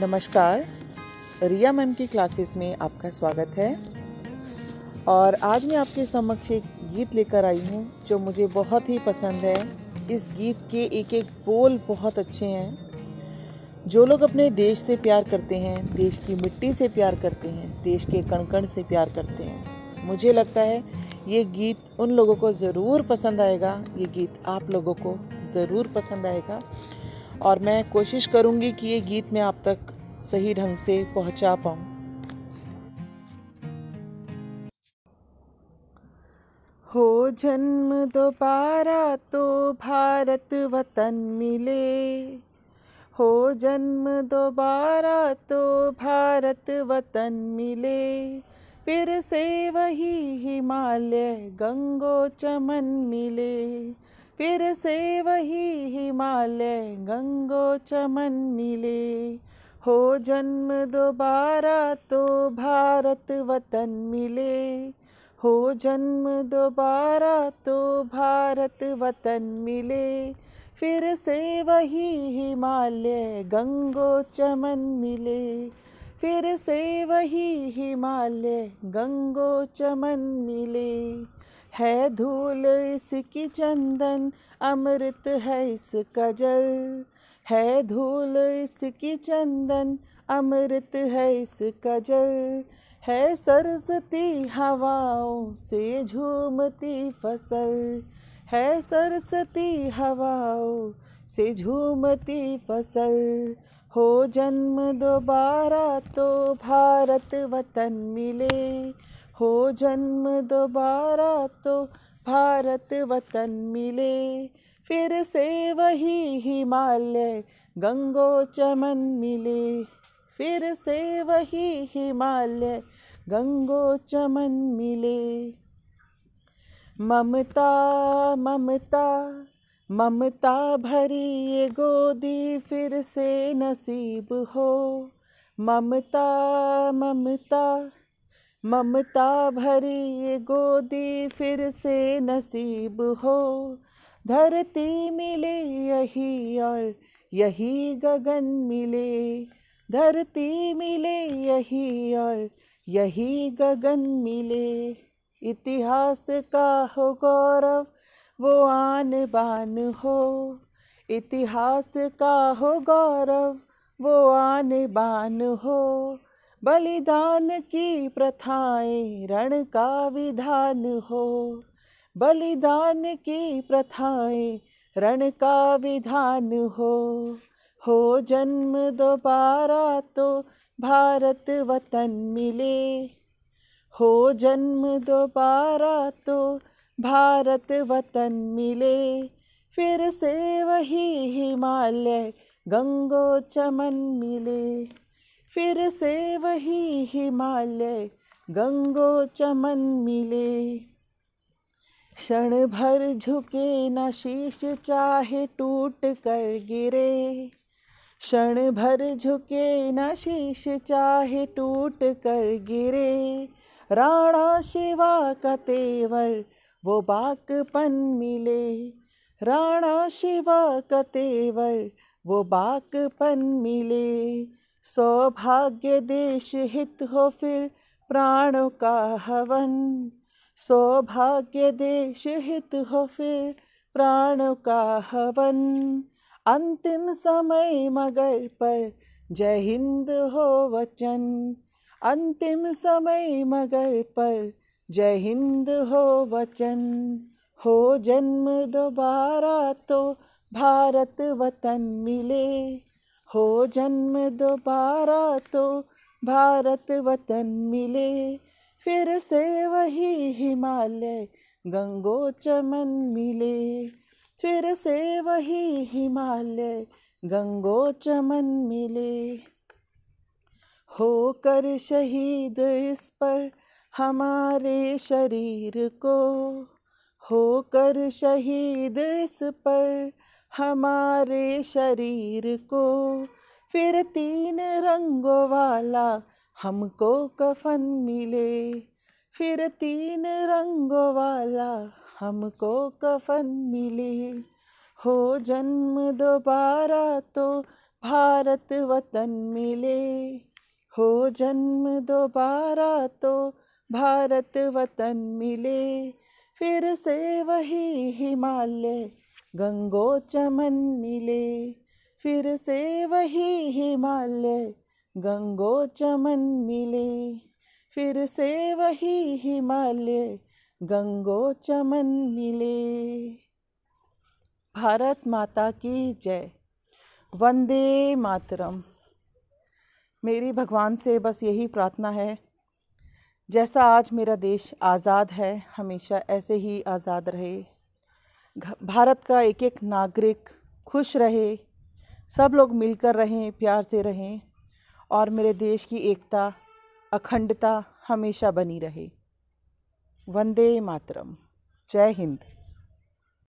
नमस्कार रिया मैम की क्लासेस में आपका स्वागत है और आज मैं आपके समक्ष एक गीत लेकर आई हूँ जो मुझे बहुत ही पसंद है इस गीत के एक एक बोल बहुत अच्छे हैं जो लोग अपने देश से प्यार करते हैं देश की मिट्टी से प्यार करते हैं देश के कण कण से प्यार करते हैं मुझे लगता है ये गीत उन लोगों को ज़रूर पसंद आएगा ये गीत आप लोगों को ज़रूर पसंद आएगा और मैं कोशिश करूँगी कि ये गीत मैं आप तक सही ढंग से पहुँचा पाऊँ हो जन्म दोबारा तो भारत वतन मिले हो जन्म दोबारा तो भारत वतन मिले फिर से वही हिमालय गंगो चमन मिले फिर से वही हिमालय गंगो चमन मिले हो जन्म दोबारा तो भारत वतन मिले हो जन्म दोबारा तो भारत वतन मिले फिर से वही हिमालय गंगो चमन मिले फिर से वही हिमालय गंगो चमन मिले है धूल इसकी चंदन अमृत है इसका जल है धूल इसकी चंदन अमृत है इसका जल है सरसती हवाओं से झूमती फसल है सरसती हवाओं से झूमती फसल हो जन्म दोबारा तो भारत वतन मिले हो जन्म दोबारा तो भारत वतन मिले फिर से वही हिमालय गंगो चमन मिले फिर से वही हिमालय गंगो चमन मिले ममता ममता ममता भरी ये गोदी फिर से नसीब हो ममता ममता ममता भरी ये गोदी फिर से नसीब हो धरती मिले यही और यही गगन मिले धरती मिले यही और यही गगन मिले इतिहास का हो गौरव वो आन बान हो इतिहास का हो गौरव वो आन बान हो बलिदान की प्रथाएं रण का विधान हो बलिदान की प्रथाएं रण का विधान हो हो जन्म दोबारा तो भारत वतन मिले हो जन्म दोबारा तो भारत वतन मिले फिर से वही हिमालय गंगो चमन मिले फिर से वही हिमालय गंगो चमन मिले क्षण भर झुके न शीश चाहे टूट कर गिरे क्षण भर झुके न शीश चाहे टूट कर गिरे राणा शिवा का तेवर वो बाकपन मिले राणा शिवा कतेवर वो बाकपन मिले सौभाग्य देश हित हो फिर प्राणों का हवन सौभाग्य देश हित हो फिर प्राणों का हवन अंतिम समय मगर पर जय हिंद हो वचन अंतिम समय मगर पर जय हिंद हो वचन हो जन्म दोबारा तो भारत वतन मिले हो जन्म दोबारा तो भारत वतन मिले फिर से वही हिमालय गंगो चमन मिले फिर से वही हिमालय गंगो चमन मिले होकर शहीद इस पर हमारे शरीर को होकर शहीद इस पर हमारे शरीर को फिर तीन रंगों वाला हमको कफन मिले फिर तीन रंगों वाला हमको कफन मिले हो जन्म दोबारा तो भारत वतन मिले हो जन्म दोबारा तो भारत वतन मिले फिर से वही हिमालय गंगो चमन मिले फिर से वही हिमालय गंगो चमन मिले फिर से वही हिमालय गंगो चमन मिले भारत माता की जय वंदे मातरम मेरी भगवान से बस यही प्रार्थना है जैसा आज मेरा देश आज़ाद है हमेशा ऐसे ही आज़ाद रहे भारत का एक एक नागरिक खुश रहे सब लोग मिलकर रहें प्यार से रहें और मेरे देश की एकता अखंडता हमेशा बनी रहे वंदे मातरम जय हिंद